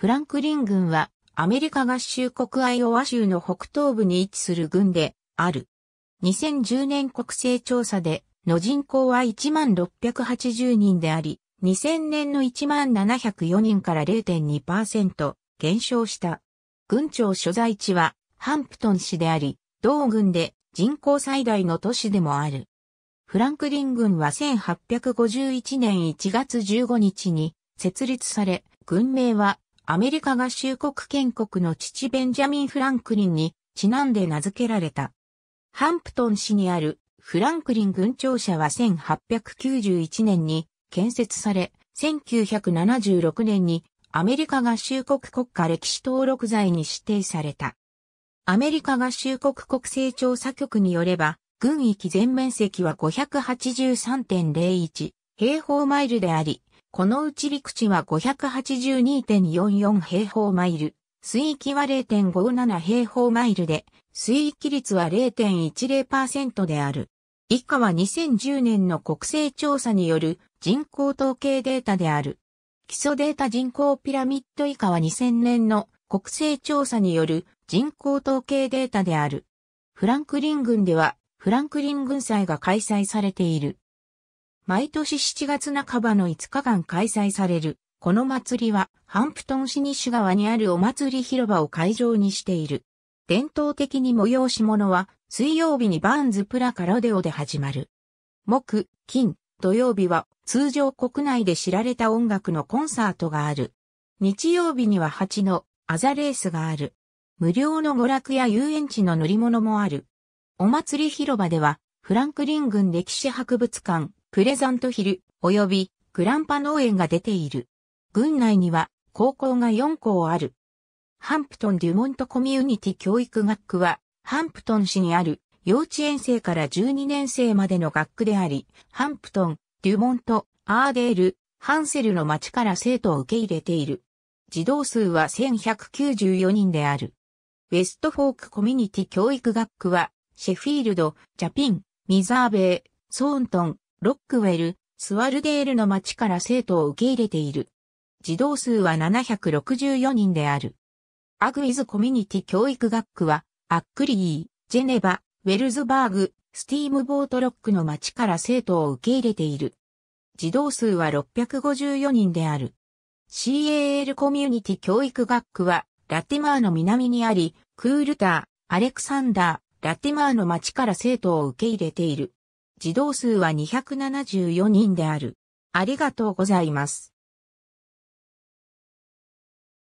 フランクリン軍はアメリカ合衆国アイオワ州の北東部に位置する軍である。2010年国勢調査での人口は1680人であり、2000年の1704人から0.2%減少した。軍庁所在地はハンプトン市であり、同軍で人口最大の都市でもある。フランクリン軍は1851年1月15日に設立され、軍名はアメリカ合衆国建国の父ベンジャミン・フランクリンにちなんで名付けられた。ハンプトン市にあるフランクリン軍庁舎は1891年に建設され、1976年にアメリカ合衆国国家歴史登録財に指定された。アメリカ合衆国国勢調査局によれば、軍域全面積は583.01平方マイルであり、このうち陸地は582.44平方マイル、水域は0.57平方マイルで、水域率は0.10%である。以下は2010年の国勢調査による人口統計データである。基礎データ人口ピラミッド以下は2000年の国勢調査による人口統計データである。フランクリン郡ではフランクリン郡祭が開催されている。毎年7月半ばの5日間開催される。この祭りは、ハンプトン市西側にあるお祭り広場を会場にしている。伝統的に催し物は、水曜日にバーンズプラカロデオで始まる。木、金、土曜日は通常国内で知られた音楽のコンサートがある。日曜日には蜂のアザレースがある。無料の娯楽や遊園地の乗り物もある。お祭り広場では、フランクリン郡歴史博物館、プレザントヒル、及びグランパ農園が出ている。郡内には高校が4校ある。ハンプトン・デュモント・コミュニティ教育学区は、ハンプトン市にある幼稚園生から12年生までの学区であり、ハンプトン、デュモント、アーデール、ハンセルの町から生徒を受け入れている。児童数は1194人である。ウェストフォークコミュニティ教育学区は、シェフィールド、ジャピン、ミザーベイ、ソーントン、ロックウェル、スワルデールの町から生徒を受け入れている。児童数は764人である。アグイズコミュニティ教育学区は、アックリー、ジェネバ、ウェルズバーグ、スティームボートロックの町から生徒を受け入れている。児童数は654人である。CAL コミュニティ教育学区は、ラティマーの南にあり、クールター、アレクサンダー、ラティマーの町から生徒を受け入れている。児童数は274人である。ありがとうございます。